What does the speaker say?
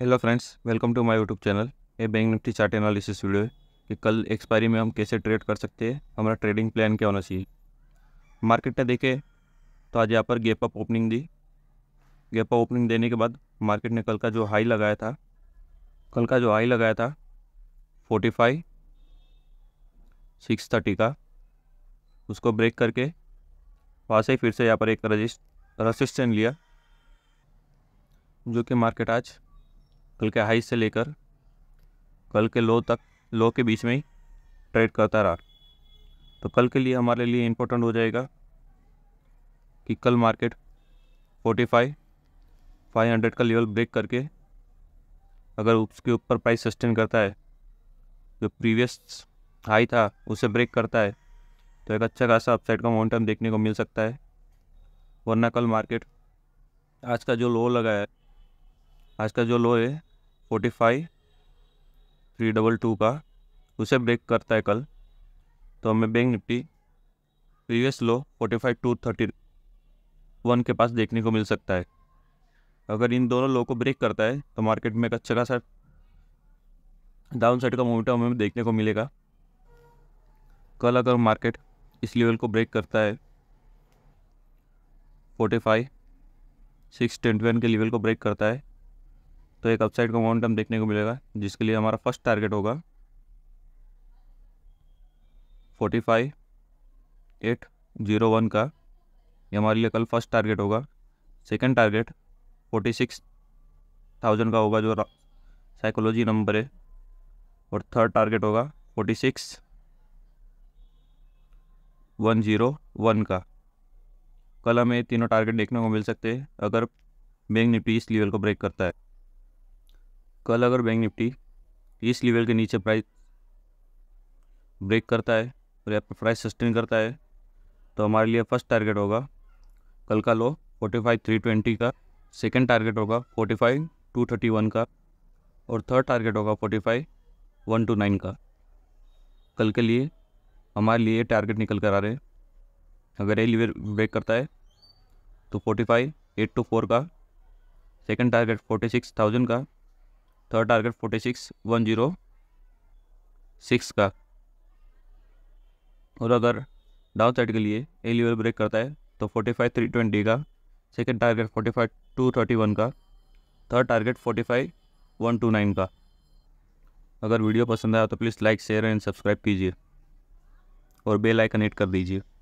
hello friends welcome to my YouTube channel ये Bank Nifty chart analysis video है कि कल एक्सपायरी में हम कैसे ट्रेड कर सकते हैं हमारा ट्रेडिंग प्लान क्या होना चाहिए मार्केट ने देखे तो आज यहाँ पर गैप अप ओपनिंग दी गैप अप ओपनिंग देने के बाद मार्केट ने कल का जो हाई लगाया था कल का जो हाई लगाया था फोर्टी फाइव सिक्स थर्टी का उसको ब्रेक करके वहाँ से फिर से यहाँ पर एक रजिस्ट रसिस्टेंट लिया जो कि मार्केट आज कल के हाई से लेकर कल के लो तक लो के बीच में ही ट्रेड करता रहा तो कल के लिए हमारे लिए इम्पोर्टेंट हो जाएगा कि कल मार्केट 45 500 का लेवल ब्रेक करके अगर उसके ऊपर प्राइस सस्टेन करता है जो प्रीवियस हाई था उसे ब्रेक करता है तो एक अच्छा खासा अपसाइड का मोमेंटम देखने को मिल सकता है वरना कल मार्केट आज का जो लो लगा है आज का जो लो है forty five three double two का उसे ब्रेक करता है कल तो हमें Bank Nifty previous low forty five two thirty one के पास देखने को मिल सकता है अगर इन दोनों लो को ब्रेक करता है तो मार्केट में एक अच्छा खासा डाउन साइड का मोमेंटम हमें देखने को मिलेगा कल अगर मार्केट इस लेवल को ब्रेक करता है फोर्टी फाइव सिक्स वन के लेवल को ब्रेक करता है तो एक अपसाइड का मोमेंटम देखने को मिलेगा जिसके लिए हमारा फर्स्ट टारगेट होगा forty five eight zero one का ये हमारे लिए कल फर्स्ट टारगेट होगा second target forty six thousand का होगा जो साइकोलॉजी नंबर है और थर्ड टारगेट होगा forty six one zero one का कल हमें तीनों टारगेट देखने को मिल सकते हैं अगर बैंक निफ्टी इस लेवल को ब्रेक करता है कल अगर बैंक निफ्टी इस लेवल के नीचे प्राइस ब्रेक करता है और यहाँ पर प्राइस सस्टेन करता है तो हमारे लिए फर्स्ट टारगेट होगा कल का low forty five three twenty का सेकेंड टारगेट होगा forty five two thirty one का और थर्ड टारगेट होगा forty five one two nine का कल के लिए हमारे लिए टारगेट निकल कर आ रहे हैं अगर ये लेवल ब्रेक करता है तो forty five eight two four का second target forty six thousand का third target forty six one zero six का और अगर डाउन साइड के लिए ए लेवल ब्रेक करता है तो फोर्टी फाइव थ्री ट्वेंटी का second target forty five two thirty one का third target forty five one two nine का अगर वीडियो पसंद आया तो please like share and subscribe कीजिए और बेल आइकन हिट कर दीजिए